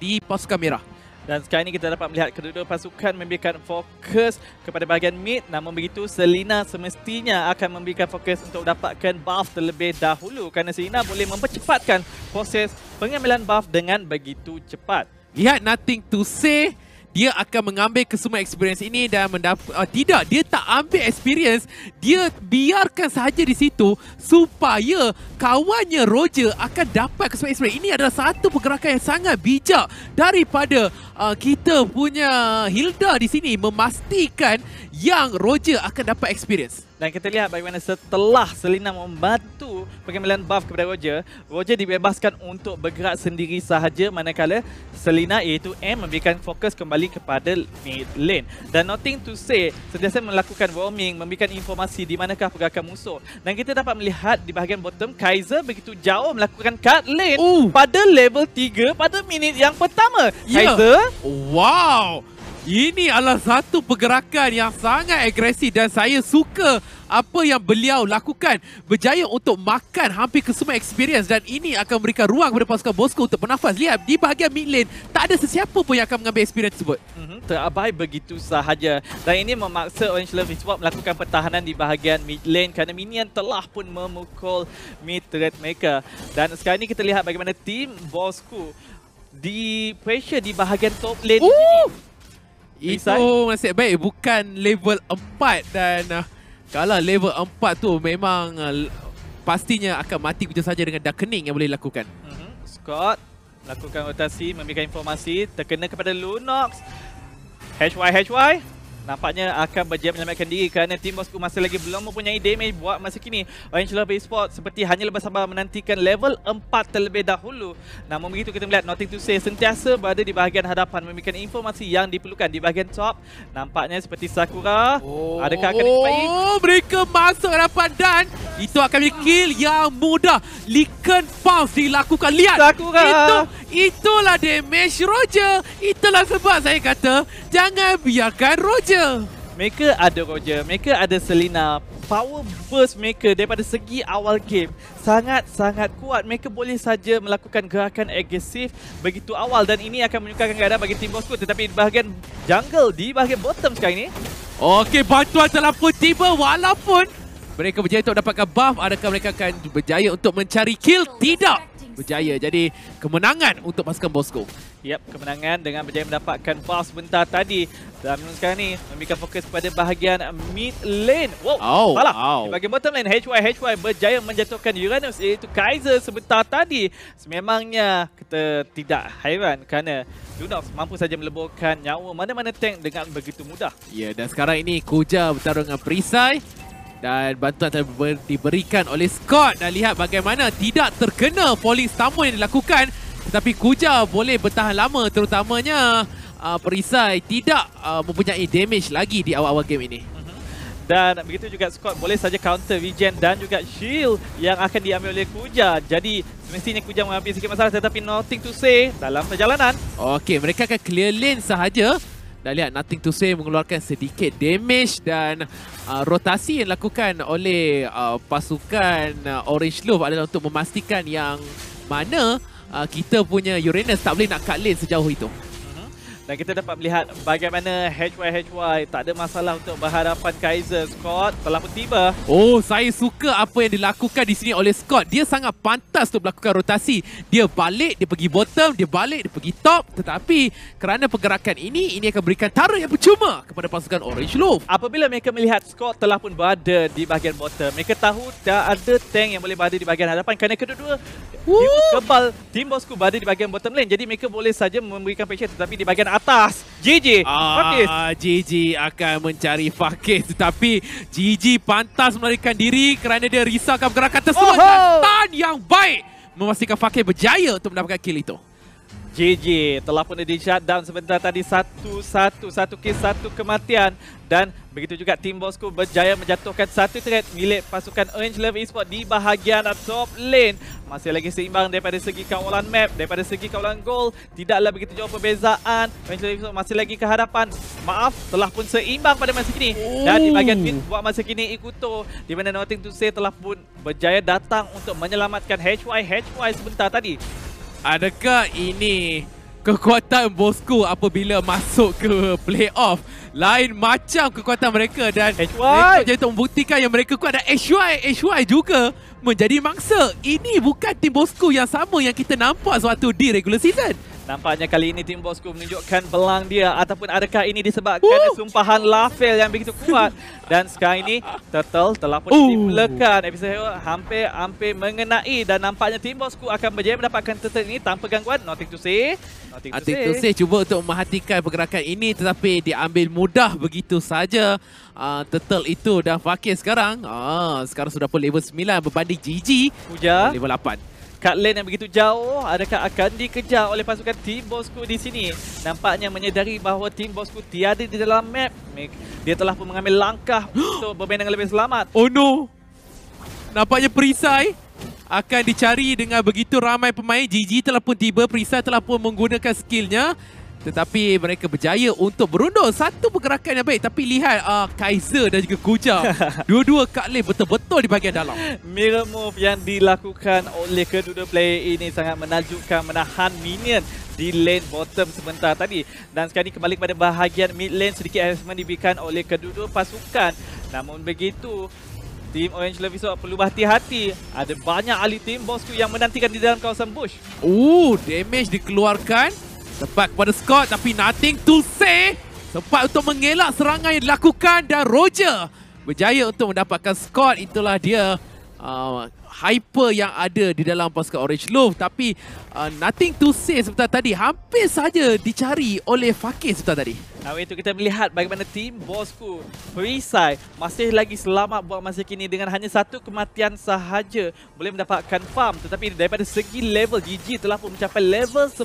di pos kamera. Dan sekarang ini kita dapat melihat kedua-dua pasukan memberikan fokus kepada bahagian mid. Namun begitu, Selina semestinya akan memberikan fokus untuk dapatkan buff terlebih dahulu. Kerana Selina boleh mempercepatkan proses pengambilan buff dengan begitu cepat. Lihat, nothing to say dia akan mengambil kesemua experience ini dan mendapat uh, tidak dia tak ambil experience dia biarkan saja di situ supaya kawannya Roger akan dapat kesemua experience ini adalah satu pergerakan yang sangat bijak daripada uh, kita punya Hilda di sini memastikan yang Roger akan dapat experience. Dan kita lihat bagaimana setelah Selina membantu pengambilan buff kepada Roger, Roger dibebaskan untuk bergerak sendiri sahaja manakala Selina iaitu M memberikan fokus kembali kepada mid lane. Dan nothing to say, sentiasa melakukan roaming, memberikan informasi di manakah pergerakan musuh. Dan kita dapat melihat di bahagian bottom, Kaiser begitu jauh melakukan cut lane Ooh. pada level 3 pada minit yang pertama. Yeah. Kaiser. Wow. Ini adalah satu pergerakan yang sangat agresif dan saya suka apa yang beliau lakukan. Berjaya untuk makan hampir kesemua experience dan ini akan memberikan ruang kepada pasukan Bosco untuk bernafas. Lihat, di bahagian mid lane, tak ada sesiapa pun yang akan mengambil experience tersebut. Mm -hmm, terabai begitu sahaja. Dan ini memaksa Orange Love Esport melakukan pertahanan di bahagian mid lane kerana Minion telah pun memukul mid-threat mereka. Dan sekarang ini kita lihat bagaimana tim Bosco di pressure di bahagian top lane. Ooh! Itu nasib baik bukan level 4 dan uh, kalau level 4 tu memang uh, pastinya akan mati begitu saja dengan darkening yang boleh dilakukan. Mm -hmm. Scott lakukan rotasi, memberikan informasi, terkena kepada Lunox. HY, HY. Nampaknya akan berjaya menyelamatkan diri kerana tim bosku masih lagi belum mempunyai damage buat masa kini. Angela Bay Sport seperti hanya lepas sabar menantikan level 4 terlebih dahulu. Namun begitu kita melihat Nothing to Say sentiasa berada di bahagian hadapan memberikan informasi yang diperlukan di bahagian top. Nampaknya seperti Sakura. Oh, adakah akan dipakai? Oh, mereka masuk hadapan dan itu akan menjadi kill yang mudah. Lincoln Pounce dilakukan. Lihat! Sakura! Itu, itulah damage Roger. Itulah sebab saya kata jangan biarkan Roger Roger. Mereka ada Roger, mereka ada Selina. Power burst mereka daripada segi awal game sangat-sangat kuat. Mereka boleh saja melakukan gerakan agresif begitu awal dan ini akan menyukarkan keadaan bagi tim Bosco. Tetapi di bahagian jungle, di bahagian bottom sekarang ini. Okey, bantuan telah pun tiba walaupun mereka berjaya untuk mendapatkan buff. Adakah mereka akan berjaya untuk mencari kill? Tidak berjaya. Jadi kemenangan untuk pasukan Bosco. Yap, kemenangan dengan berjaya mendapatkan pass sebentar tadi. Dan menurut sekarang ni, memberikan fokus pada bahagian mid lane. Wow, oh, salah. Oh. Di bahagian bottom lane, HY, HY berjaya menjatuhkan Uranus iaitu Kaiser sebentar tadi. Sememangnya kita tidak hairan kerana Junos mampu saja meleburkan nyawa mana-mana tank dengan begitu mudah. Ya, dan sekarang ini Koja bertarung dengan Perisai. Dan bantuan telah diberikan oleh Scott. Dan lihat bagaimana tidak terkena poli stamun yang dilakukan. Tetapi Kuja boleh bertahan lama terutamanya uh, Perisai tidak uh, mempunyai damage lagi di awal-awal game ini. Mhm. Dan begitu juga Scott boleh saja counter regen dan juga shield yang akan diambil oleh Kuja. Jadi semestinya Kuja mengambil sikit masalah tetapi nothing to say dalam perjalanan. Okey, mereka akan clear lane sahaja. Dah lihat nothing to say mengeluarkan sedikit damage dan uh, rotasi yang dilakukan oleh uh, pasukan uh, Orange Love adalah untuk memastikan yang mana uh, kita punya Uranus tak boleh nak cut lane sejauh itu. Dan kita dapat melihat bagaimana HY-HY tak ada masalah untuk berhadapan Kaiser. Scott telah pun tiba. Oh, saya suka apa yang dilakukan di sini oleh Scott. Dia sangat pantas untuk melakukan rotasi. Dia balik, dia pergi bottom, dia balik, dia pergi top. Tetapi kerana pergerakan ini, ini akan berikan taruh yang percuma kepada pasukan Orange Loaf. Apabila mereka melihat Scott telah pun berada di bahagian bottom, mereka tahu dah ada tank yang boleh berada di bahagian hadapan kerana kedua-dua kebal tim bosku berada di bahagian bottom lane. Jadi mereka boleh saja memberikan pressure tetapi di bahagian atas atas. GG ah, Fakis. GG akan mencari Fakis. Tetapi GG pantas melarikan diri kerana dia risaukan gerakan tersebut. Oh, dan stun yang baik memastikan Fakis berjaya untuk mendapatkan kill itu. JJ telah pun di shutdown sebentar tadi satu-satu, satu kes, satu kematian dan begitu juga tim bosku berjaya menjatuhkan satu threat milik pasukan Orange Love Esports di bahagian top lane. Masih lagi seimbang daripada segi kawalan map, daripada segi kawalan goal, tidaklah begitu jauh perbezaan. Orange Love Esports masih lagi ke hadapan. Maaf, telah pun seimbang pada masa kini. Dan di bahagian pin buat masa kini Ikuto di mana Nothing to Say telah pun berjaya datang untuk menyelamatkan HY HY sebentar tadi. Adakah ini kekuatan Bosku apabila masuk ke playoff? Lain macam kekuatan mereka dan rekod jadi untuk membuktikan yang mereka kuat dan HY, HY juga menjadi mangsa. Ini bukan tim Bosku yang sama yang kita nampak sewaktu di regular season. Nampaknya kali ini tim bosku menunjukkan belang dia ataupun adakah ini disebabkan Woo! sumpahan Lafel yang begitu kuat dan sekarang ini Turtle telah pun dimelekan episode hampir-hampir mengenai dan nampaknya tim bosku akan berjaya mendapatkan Turtle ini tanpa gangguan nothing to say nothing, nothing to, say. to say cuba untuk memerhatikan pergerakan ini tetapi diambil mudah begitu saja uh, Turtle itu dah Fakir sekarang uh, sekarang sudah pun level 9 berbanding GG Puja. level 8 kat lane yang begitu jauh adakah akan dikejar oleh pasukan Team Bosku di sini nampaknya menyedari bahawa Team Bosku tiada di dalam map dia telah pun mengambil langkah untuk bermain dengan lebih selamat oh no nampaknya perisai akan dicari dengan begitu ramai pemain GG telah pun tiba perisai telah pun menggunakan skillnya tetapi mereka berjaya untuk berundur satu pergerakan yang baik. Tapi lihat uh, Kaiser dan juga Kujang. Dua-dua Kak Lim betul-betul di bahagian dalam. Mirror move yang dilakukan oleh kedua-dua player ini sangat menajukkan menahan minion di lane bottom sebentar tadi. Dan sekarang ini kembali kepada bahagian mid lane sedikit assessment diberikan oleh kedua-dua pasukan. Namun begitu, Tim Orange Levy Sword perlu berhati-hati. Ada banyak ahli tim bosku yang menantikan di dalam kawasan bush. Ooh, damage dikeluarkan. Tepat kepada Scott tapi nothing to say. Sempat untuk mengelak serangan yang dilakukan dan Roger berjaya untuk mendapatkan Scott. Itulah dia uh, hyper yang ada di dalam pasukan Orange Love, tapi uh, nothing to say sebentar tadi hampir saja dicari oleh Fakir sebentar tadi. Nah, itu kita melihat bagaimana tim bosku Perisai masih lagi selamat buat masa kini dengan hanya satu kematian sahaja boleh mendapatkan farm tetapi daripada segi level GG telah pun mencapai level 10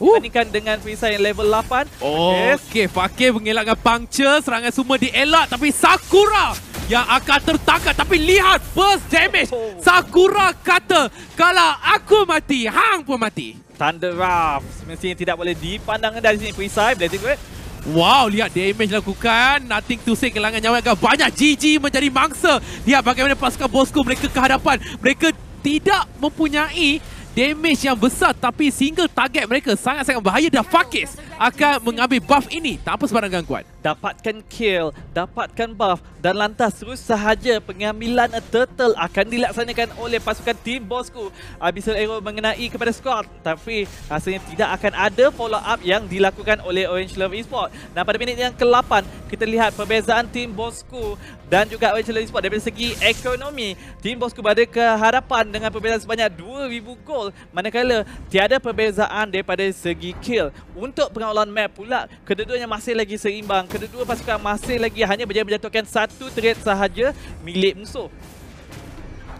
dibandingkan dengan Perisai yang level 8. Oh, yes. Okey, Fakir mengelakkan puncture, serangan semua dielak tapi Sakura yang akan tertangkap tapi lihat first damage oh. Sakura kata kalau aku mati hang pun mati Thunder Ruff semestinya tidak boleh dipandang dari sini perisai. Blazing Wave Wow, lihat damage lakukan. Nothing to say, kelangan nyawa agak banyak. GG menjadi mangsa. Lihat bagaimana pasukan bosku mereka ke hadapan. Mereka tidak mempunyai damage yang besar tapi single target mereka sangat-sangat bahaya dan Fakis akan mengambil buff ini tanpa sebarang gangguan. Dapatkan kill, dapatkan buff dan lantas terus sahaja pengambilan a turtle akan dilaksanakan oleh pasukan team bosku. Abyssal Arrow mengenai kepada squad tapi rasanya tidak akan ada follow up yang dilakukan oleh Orange Love Esports. Dan pada minit yang ke-8, kita lihat perbezaan team bosku dan juga Orange Love Esports dari segi ekonomi. Team bosku berada ke hadapan dengan perbezaan sebanyak 2,000 gol Paul manakala tiada perbezaan daripada segi kill. Untuk pengawalan map pula, kedua-duanya masih lagi seimbang. Kedua-dua pasukan masih lagi hanya berjaya menjatuhkan satu trade sahaja milik musuh.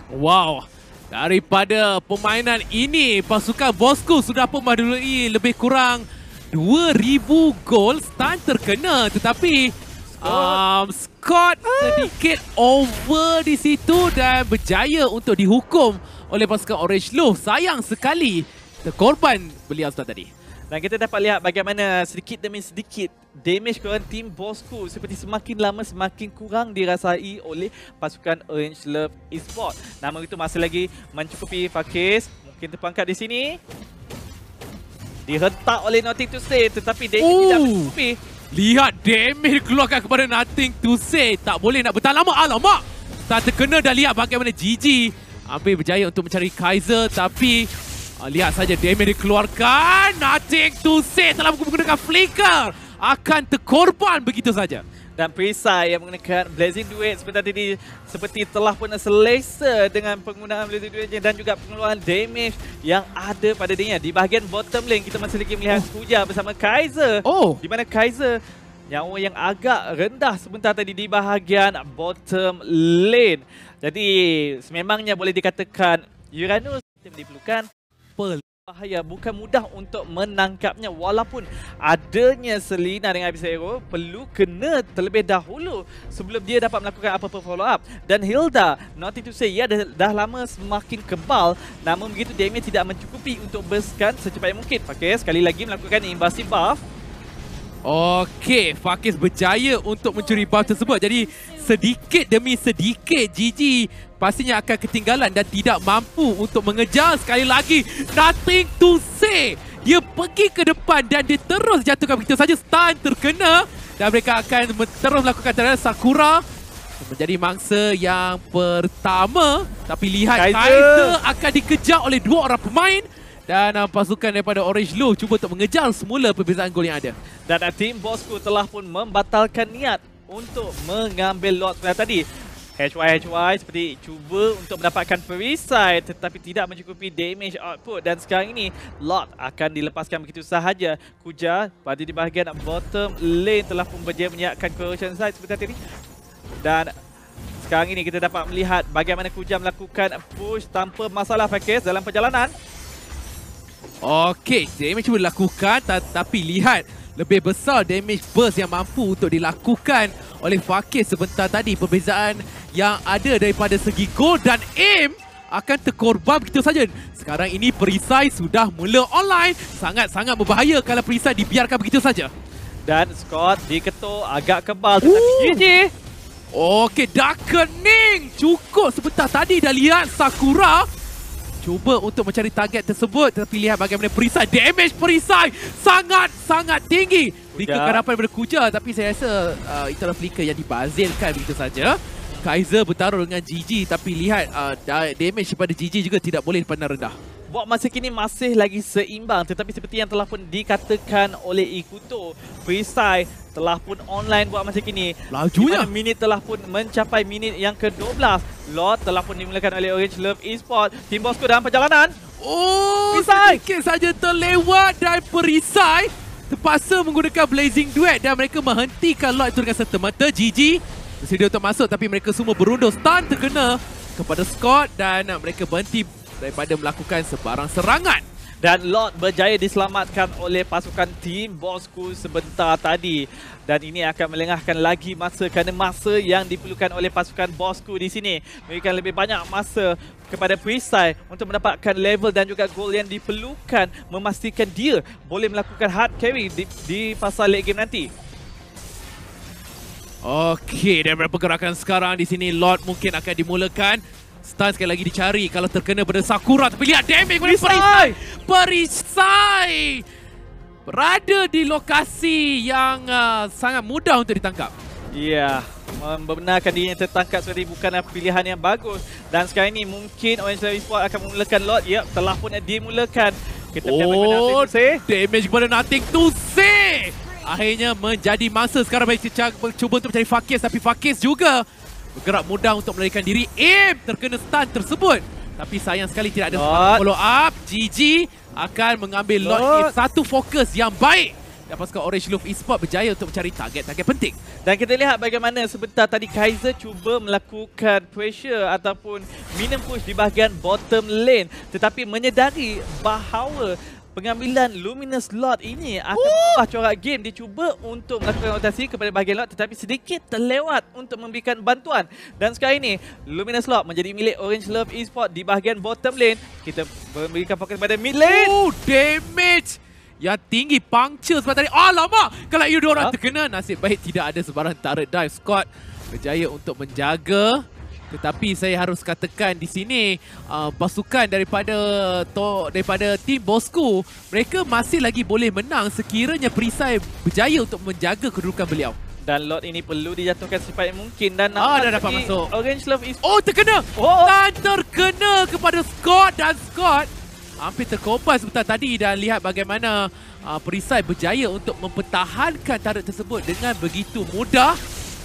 Wow. Daripada permainan ini, pasukan Bosco sudah pun mendului lebih kurang 2,000 gol stun terkena. Tetapi um, Scott sedikit over di situ dan berjaya untuk dihukum oleh pasukan Orange Loaf. Sayang sekali korban beliau sudah tadi. Dan kita dapat lihat bagaimana sedikit demi sedikit damage kepada tim bosku seperti semakin lama semakin kurang dirasai oleh pasukan Orange Love Esports. Namun itu masih lagi mencukupi Fakis. Mungkin terpangkat di sini. Dihentak oleh Nothing to Say tetapi damage tidak mencukupi. Lihat damage keluarkan kepada Nothing to say. Tak boleh nak bertahan lama. Alamak. Tak terkena dah lihat bagaimana GG. Ambil berjaya untuk mencari Kaiser. Tapi uh, lihat saja damage dikeluarkan. Nothing to say. Telah menggunakan flicker. Akan terkorban begitu saja dan perisai yang mengenakan Blazing Duet sebentar tadi seperti telah pun selesa dengan penggunaan Blazing Duetnya dan juga pengeluaran damage yang ada pada dia Di bahagian bottom lane kita masih lagi melihat Kuja oh. bersama Kaiser. Oh. Di mana Kaiser nyawa yang agak rendah sebentar tadi di bahagian bottom lane. Jadi sememangnya boleh dikatakan Uranus yang diperlukan pel bahaya bukan mudah untuk menangkapnya walaupun adanya Selina dengan Abisero perlu kena terlebih dahulu sebelum dia dapat melakukan apa-apa follow up dan Hilda not to say ya dah, dah lama semakin kebal namun begitu damage tidak mencukupi untuk burstkan secepat mungkin okay sekali lagi melakukan invasive buff Okey, Fakis berjaya untuk mencuri bau tersebut. Jadi sedikit demi sedikit Gigi pastinya akan ketinggalan dan tidak mampu untuk mengejar sekali lagi. Nothing to say. Dia pergi ke depan dan dia terus jatuhkan begitu saja. Stun terkena dan mereka akan terus melakukan terhadap Sakura. Menjadi mangsa yang pertama. Tapi lihat Kaiser, Kaiser akan dikejar oleh dua orang pemain. Dan uh, pasukan daripada Orange Lu cuba untuk mengejar semula perbezaan gol yang ada. Dan uh, tim bosku telah pun membatalkan niat untuk mengambil lot tadi. HY-HY seperti cuba untuk mendapatkan perisai tetapi tidak mencukupi damage output dan sekarang ini lot akan dilepaskan begitu sahaja. Kuja pada di bahagian bottom lane telah pun berjaya menyiapkan corrosion side seperti tadi. Dan sekarang ini kita dapat melihat bagaimana Kuja melakukan push tanpa masalah package dalam perjalanan. Okey, damage boleh dilakukan tapi lihat lebih besar damage burst yang mampu untuk dilakukan oleh Fakir sebentar tadi. Perbezaan yang ada daripada segi gold dan aim akan terkorban begitu saja. Sekarang ini perisai sudah mula online. Sangat-sangat berbahaya kalau perisai dibiarkan begitu saja. Dan Scott diketuk agak kebal tetapi GG. Okey, Darkening cukup sebentar tadi dah lihat Sakura cuba untuk mencari target tersebut tetapi lihat bagaimana perisai damage perisai sangat sangat tinggi dikekan apa daripada kuja tapi saya rasa uh, itu flicker yang dibazirkan begitu saja Kaiser bertarung dengan GG tapi lihat uh, damage daripada GG juga tidak boleh dipandang rendah buat masa kini masih lagi seimbang tetapi seperti yang telah pun dikatakan oleh Ikuto Prisai telah pun online buat masa kini lajunya minit telah pun mencapai minit yang ke-12 lot telah pun dimulakan oleh Orange Love Esports tim Bosco dalam perjalanan oh sikit saja terlewat dari perisai terpaksa menggunakan blazing duet dan mereka menghentikan lot itu dengan serta-merta GG bersedia untuk masuk tapi mereka semua berundur stun terkena kepada Scott dan mereka berhenti daripada melakukan sebarang serangan. Dan Lord berjaya diselamatkan oleh pasukan tim bosku sebentar tadi. Dan ini akan melengahkan lagi masa kerana masa yang diperlukan oleh pasukan bosku di sini. Memberikan lebih banyak masa kepada Prisai untuk mendapatkan level dan juga gol yang diperlukan. Memastikan dia boleh melakukan hard carry di, di pasal late game nanti. Okey, daripada pergerakan sekarang di sini, Lord mungkin akan dimulakan. Stun sekali lagi dicari kalau terkena benda Sakura. Tapi lihat damage pada Perisai. Perisai. Berada di lokasi yang uh, sangat mudah untuk ditangkap. Ya, yeah, membenarkan dirinya tertangkap seperti bukan pilihan yang bagus. Dan sekarang ini mungkin Orange Live Sport akan memulakan lot. Ya, yep, telah pun dimulakan. Kita oh, kepada nothing to say. damage kepada Nothing to say. Akhirnya menjadi masa sekarang mereka cuba untuk mencari Fakis. Tapi Fakis juga bergerak mudah untuk melarikan diri. Aim terkena stun tersebut. Tapi sayang sekali tidak ada sepatutnya follow up. GG akan mengambil Lord Aim. Satu fokus yang baik. Dan pasukan Orange Loof Esports berjaya untuk mencari target-target penting. Dan kita lihat bagaimana sebentar tadi Kaiser cuba melakukan pressure ataupun minum push di bahagian bottom lane. Tetapi menyedari bahawa pengambilan luminous Lord ini akan mengubah corak game. Dia cuba untuk melakukan rotasi kepada bahagian Lord, tetapi sedikit terlewat untuk memberikan bantuan. Dan sekarang ini luminous Lord menjadi milik Orange Love Esports di bahagian bottom lane. Kita memberikan fokus kepada mid lane. Ooh, damage Ya tinggi puncture sebab tadi. Alamak, kalau you dua orang terkena nasib baik tidak ada sebarang turret dive. Scott berjaya untuk menjaga tetapi saya harus katakan di sini uh, pasukan daripada to, daripada tim Bosku mereka masih lagi boleh menang sekiranya perisai berjaya untuk menjaga kedudukan beliau. Dan lot ini perlu dijatuhkan sebaik mungkin dan ah, dah dapat masuk. Orange Love is Oh terkena. Oh. Dan terkena kepada Scott dan Scott hampir terkompas sebentar tadi dan lihat bagaimana uh, perisai berjaya untuk mempertahankan tarik tersebut dengan begitu mudah.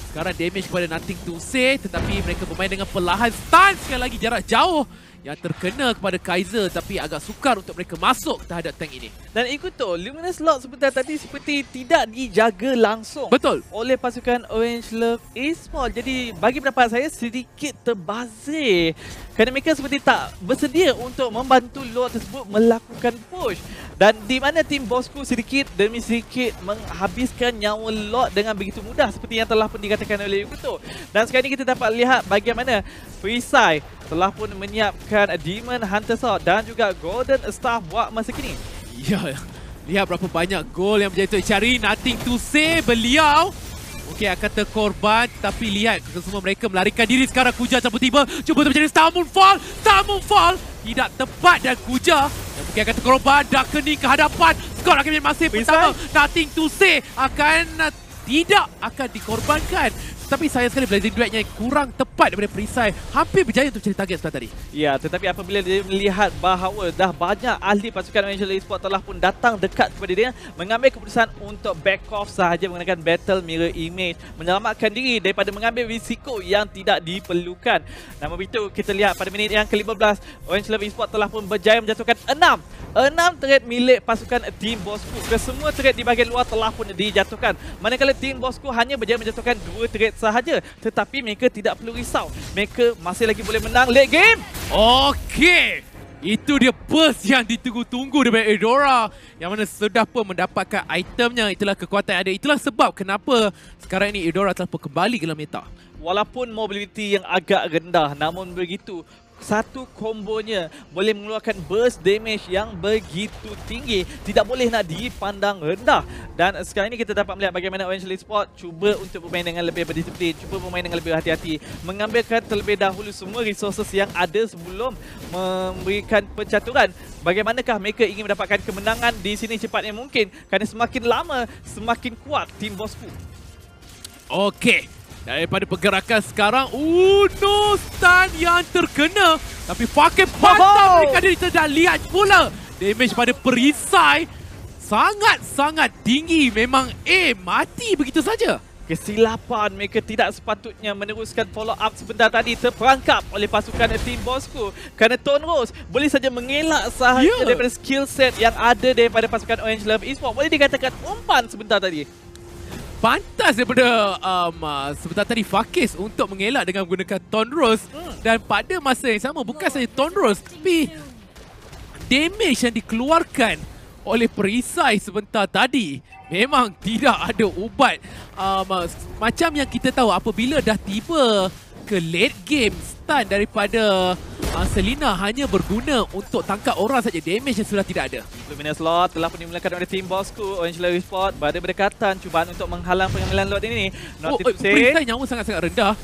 Sekarang damage pada nothing to say. Tetapi mereka bermain dengan perlahan. Stun sekali lagi jarak jauh yang terkena kepada Kaiser tapi agak sukar untuk mereka masuk terhadap tank ini. Dan ikut tu, Luminous Lord sebentar tadi seperti tidak dijaga langsung Betul. oleh pasukan Orange Love Ismol. Jadi bagi pendapat saya sedikit terbazir kerana mereka seperti tak bersedia untuk membantu Lord tersebut melakukan push. Dan di mana tim bosku sedikit demi sedikit menghabiskan nyawa Lord dengan begitu mudah seperti yang telah pun dikatakan oleh Yukuto. Dan sekarang ini kita dapat lihat bagaimana Freesai telah pun menyiapkan Demon Hunter Sword dan juga Golden Staff buat masa kini. Ya, lihat berapa banyak gol yang berjaya cari. Nothing to say beliau. Okey, akan terkorban. Tapi lihat semua mereka melarikan diri sekarang. Kuja cabut tiba. Cuba untuk terjadi Stamun Fall. Stamun Fall. Tidak tepat dan Kuja. Dan mungkin akan terkorban. Darkening ke hadapan. Skor akan masih Bisa. pertama. Nothing to say akan tidak akan dikorbankan tapi sayang sekali Blazing Duet yang kurang tepat daripada Perisai hampir berjaya untuk mencari target sebelah tadi. Ya, tetapi apabila dia melihat bahawa dah banyak ahli pasukan Angel Esports telah pun datang dekat kepada dia mengambil keputusan untuk back off sahaja menggunakan Battle Mirror Image menyelamatkan diri daripada mengambil risiko yang tidak diperlukan. Namun begitu, kita lihat pada minit yang ke-15 Angel Esports telah pun berjaya menjatuhkan 6. enam trade milik pasukan Team Bosku. Kesemua trade di bahagian luar telah pun dijatuhkan. Manakala Team Bosku hanya berjaya menjatuhkan dua trade sahaja tetapi mereka tidak perlu risau. Mereka masih lagi boleh menang late game. Okey. Itu dia burst yang ditunggu-tunggu daripada Eudora yang mana sudah pun mendapatkan itemnya. Itulah kekuatan yang ada. Itulah sebab kenapa sekarang ini Eudora telah kembali ke dalam meta. Walaupun mobility yang agak rendah namun begitu satu kombonya boleh mengeluarkan burst damage yang begitu tinggi tidak boleh nak dipandang rendah dan sekarang ini kita dapat melihat bagaimana Orange Lee Sport cuba untuk bermain dengan lebih berdisiplin cuba bermain dengan lebih hati-hati mengambilkan terlebih dahulu semua resources yang ada sebelum memberikan pencaturan bagaimanakah mereka ingin mendapatkan kemenangan di sini cepatnya mungkin kerana semakin lama semakin kuat tim bosku okey Daripada pergerakan sekarang, Uno stun yang terkena. Tapi Fakir patah mereka diri tidak lihat pula. Damage pada perisai sangat-sangat tinggi. Memang eh mati begitu saja. Kesilapan mereka tidak sepatutnya meneruskan follow up sebentar tadi terperangkap oleh pasukan Team Bosku. Kerana Tone Rose boleh saja mengelak sahaja yeah. daripada skill set yang ada daripada pasukan Orange Love Esports. Boleh dikatakan umpan sebentar tadi pantas daripada um, uh, sebentar tadi Fakis untuk mengelak dengan menggunakan Tonros hmm. dan pada masa yang sama bukan saja Tonros tapi damage yang dikeluarkan oleh perisai sebentar tadi memang tidak ada ubat um, uh, macam yang kita tahu apabila dah tiba ke late game kekuatan daripada uh, Selina hanya berguna untuk tangkap orang saja. Damage yang sudah tidak ada. Luminous Lord telah pun dimulakan oleh tim bosku. Orange Lewis Sport berada berdekatan cubaan untuk menghalang pengambilan Lord ini. Not oh, oh, perisai nyawa sangat-sangat rendah.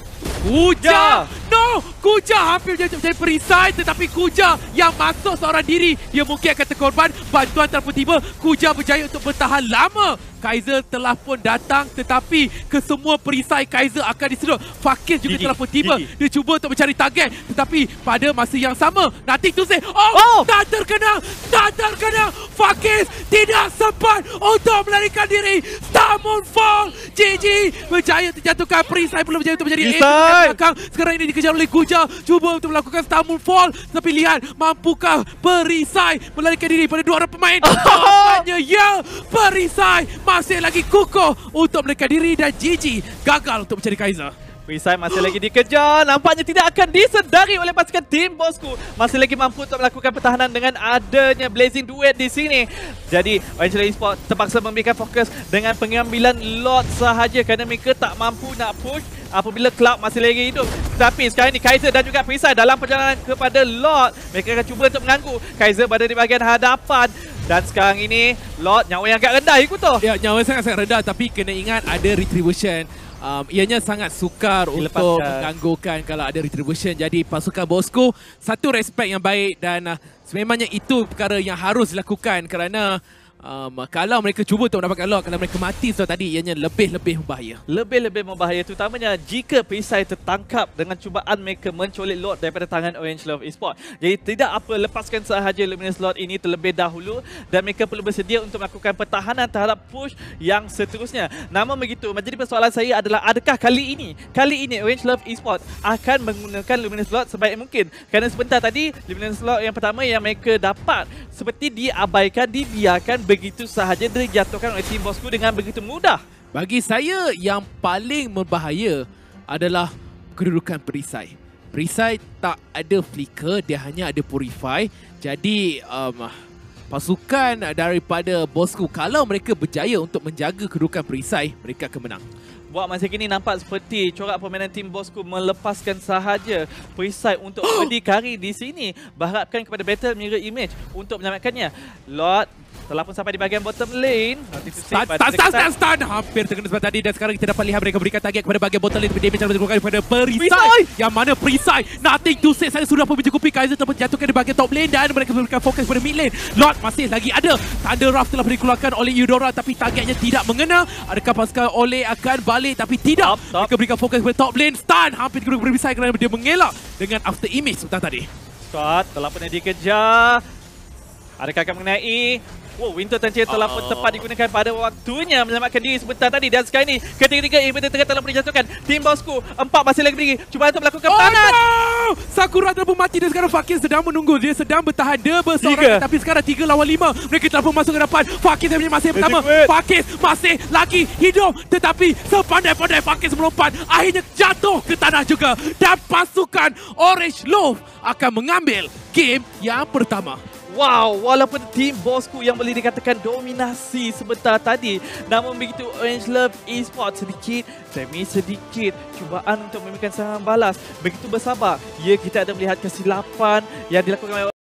Kuja! Ya. No! Kuja hampir dia macam perisai tetapi Kuja yang masuk seorang diri. Dia mungkin akan terkorban. Bantuan telah pun tiba. Kuja berjaya untuk bertahan lama. Kaiser telah pun datang tetapi kesemua perisai Kaiser akan diserut. Fakir juga gigi, telah pun tiba. Gigi. Dia cuba untuk mencari target tetapi pada masa yang sama Nanti tu say oh, oh tak terkena tak terkena Fakis tidak sempat untuk melarikan diri Stamun Fall GG berjaya terjatuhkan perisai. saya perlu berjaya untuk menjadi Isai. A belakang sekarang ini dikejar oleh Guja cuba untuk melakukan Stamun Fall tapi lihat mampukah Perisai melarikan diri pada dua orang pemain Jawapannya ya Perisai masih lagi kukuh untuk melarikan diri dan GG gagal untuk mencari Kaiser Resign masih lagi dikejar. Nampaknya tidak akan disedari oleh pasukan tim bosku. Masih lagi mampu untuk melakukan pertahanan dengan adanya Blazing Duet di sini. Jadi, Angela Esport terpaksa memberikan fokus dengan pengambilan lot sahaja kerana mereka tak mampu nak push apabila Cloud masih lagi hidup. Tapi sekarang ini Kaiser dan juga Prisai dalam perjalanan kepada lot Mereka akan cuba untuk menganggu Kaiser berada di bahagian hadapan. Dan sekarang ini, Lord nyawa yang agak rendah, Ikuto. Ya, nyawa sangat-sangat rendah tapi kena ingat ada retribution um, ianya sangat sukar Dilepaskan. untuk mengganggukan kalau ada retribution. Jadi pasukan Bosco, satu respect yang baik dan uh, sememangnya itu perkara yang harus dilakukan kerana Um, kalau mereka cuba untuk mendapatkan lock Kalau mereka mati so tadi Ianya lebih-lebih membahaya Lebih-lebih membahaya Terutamanya jika perisai tertangkap Dengan cubaan mereka mencolik lot Daripada tangan Orange Love Esports Jadi tidak apa Lepaskan sahaja Luminous Lord ini terlebih dahulu Dan mereka perlu bersedia untuk melakukan pertahanan Terhadap push yang seterusnya Namun begitu Menjadi persoalan saya adalah Adakah kali ini Kali ini Orange Love Esports Akan menggunakan Luminous Lord sebaik mungkin Kerana sebentar tadi Luminous Lord yang pertama yang mereka dapat Seperti diabaikan, dibiarkan, begitu sahaja dijatuhkan oleh tim bosku dengan begitu mudah. Bagi saya yang paling berbahaya adalah kedudukan perisai. Perisai tak ada flicker, dia hanya ada purify. Jadi um, pasukan daripada bosku kalau mereka berjaya untuk menjaga kedudukan perisai, mereka akan menang. Buat masa kini nampak seperti corak permainan tim bosku melepaskan sahaja perisai untuk berdikari di sini. Berharapkan kepada Battle Mirror Image untuk menyelamatkannya. Lord telah pun sampai di bahagian bottom lane. Stun, stun, stun, stun, Hampir terkena sebab tadi dan sekarang kita dapat lihat mereka berikan target kepada bahagian bottom lane. Tapi damage yang kepada Perisai. Yang mana Perisai? Nothing to say. Saya sudah pun mencukupi Kaiser terpun jatuhkan di bahagian top lane dan mereka berikan fokus kepada mid lane. Lord masih lagi ada. Thunder Ruff telah dikeluarkan oleh Eudora tapi targetnya tidak mengena. Adakah pasukan Ole akan balik tapi tidak. Mereka berikan fokus kepada top lane. Stun hampir terkena Perisai kerana dia mengelak dengan after image sebentar tadi. Scott telah pun dikejar. Adakah akan mengenai Wow, Winter Tanchi telah uh -oh. tepat digunakan pada waktunya menyelamatkan diri sebentar tadi dan sekarang ini ketiga-tiga ketika Inventor tengah telah menjatuhkan Tim Bosku empat masih lagi berdiri cuba untuk melakukan pertahanan oh, no! Sakura telah pun mati dan sekarang Fakir sedang menunggu dia sedang bertahan dia bersorang tiga. tapi sekarang tiga lawan lima mereka telah pun masuk ke depan Fakir yang masih pertama Fakir masih lagi hidup tetapi sepandai-pandai Fakir melompat akhirnya jatuh ke tanah juga dan pasukan Orange Love akan mengambil game yang pertama Wow, walaupun tim bosku yang boleh dikatakan dominasi sebentar tadi, namun begitu Orange Love Esports sedikit demi sedikit cubaan untuk memberikan serangan balas begitu bersabar. Ya, kita ada melihat kesilapan yang dilakukan oleh